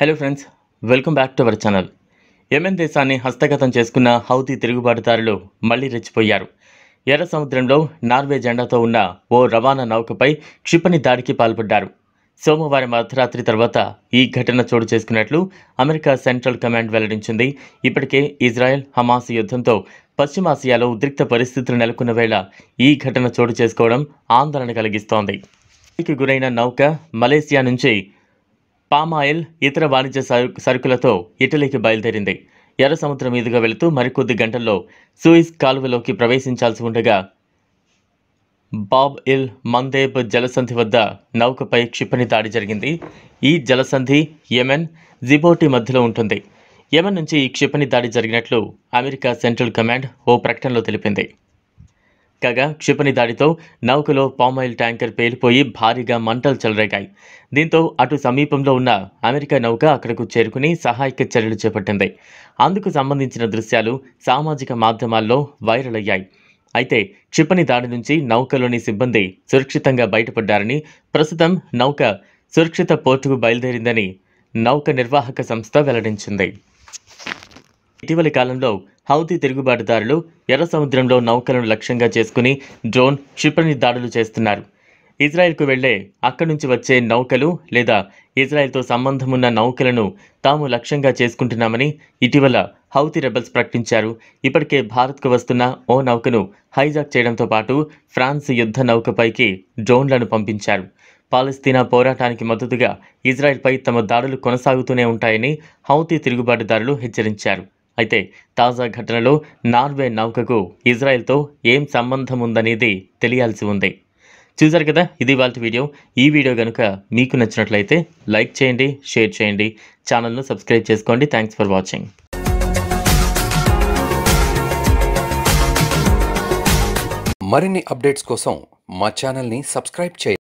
hello friends welcome back to our channel Yemen దేశాన్ని హస్తగతం చేసుకున్న హౌతీ తిరుగుబాటుదారులు మళ్లీ రెచ్చిపోయారు ఎర్ర సముద్రంలో నార్వే జెండాతో ఉన్న ఓ రవాణా నౌకపై క్షిపణి దాడికి పాల్పడ్డారు సోమవారం అర్ధరాత్రి తర్వాత ఈ ఘటన చోటు చేసుకున్నట్లు అమెరికా సెంట్రల్ కమాండ్ వెల్లడించింది ఇప్పటికే ఇజ్రాయెల్ హమాస్ యుద్ధంతో పశ్చిమాసియాలో ఉద్రిక్త పరిస్థితులు నెలకొన్న వేళ ఈ ఘటన చోటు చేసుకోవడం ఆందోళన కలిగిస్తోంది గురైన నౌక మలేసియా నుంచి పామాయిల్ ఇతర వాణిజ్య సరుకులతో ఇటలీకి బయలుదేరింది ఎర్ర సముద్రం మీదుగా వెళుతూ మరికొద్ది గంటల్లో సూయిస్ కాలువలోకి ప్రవేశించాల్సి ఉండగా బాబ్ ఇల్ మందేబ్ జలసంధి వద్ద నౌకపై క్షిపణి దాడి జరిగింది ఈ జలసంధి యెమెన్ జిబోటి మధ్యలో ఉంటుంది యెమెన్ నుంచి ఈ క్షిపణి దాడి జరిగినట్లు అమెరికా సెంట్రల్ కమాండ్ ఓ ప్రకటనలో తెలిపింది కాగా క్షిపణి దాడితో నౌకలో పామాయిల్ ట్యాంకర్ పేలిపోయి భారీగా మంటలు చెలరేగాయి దీంతో అటు సమీపంలో ఉన్న అమెరికా నౌక అక్కడకు చేరుకుని సహాయక చర్యలు చేపట్టింది అందుకు సంబంధించిన దృశ్యాలు సామాజిక మాధ్యమాల్లో వైరల్ అయ్యాయి అయితే క్షిపణి దాడి నుంచి నౌకలోని సిబ్బంది సురక్షితంగా బయటపడ్డారని ప్రస్తుతం నౌక సురక్షిత పోర్టుకు బయలుదేరిందని నౌక నిర్వాహక సంస్థ వెల్లడించింది ఇటీవలి కాలంలో హౌతీ తిరుగుబాటుదారులు ఎర్ర సముద్రంలో నౌకలను లక్ష్యంగా చేసుకుని డ్రోన్ క్షిపణి దాడులు చేస్తున్నారు ఇజ్రాయెల్కు వెళ్లే అక్కడి నుంచి వచ్చే నౌకలు లేదా ఇజ్రాయెల్తో సంబంధం ఉన్న నౌకలను తాము లక్ష్యంగా చేసుకుంటున్నామని ఇటీవల హౌతీ రెబల్స్ ప్రకటించారు ఇప్పటికే భారత్కు వస్తున్న ఓ నౌకను హైజాక్ చేయడంతో పాటు ఫ్రాన్స్ యుద్ధ నౌకపైకి డ్రోన్లను పంపించారు పాలస్తీనా పోరాటానికి మద్దతుగా ఇజ్రాయెల్పై తమ దాడులు కొనసాగుతూనే ఉంటాయని హౌతీ తిరుగుబాటుదారులు హెచ్చరించారు అయితే తాజా ఘటనలో నార్వే నౌకకు ఇజ్రాయెల్తో ఏం సంబంధం ఉందనేది తెలియాల్సి ఉంది చూశారు కదా ఇది వాళ్ళ వీడియో ఈ వీడియో కనుక మీకు నచ్చినట్లయితే లైక్ చేయండి షేర్ చేయండి ఛానల్ను సబ్స్క్రైబ్ చేసుకోండి థ్యాంక్స్ ఫర్ వాచింగ్ మరిన్ని అప్డేట్స్ కోసం మా సబ్స్క్రైబ్ చేయండి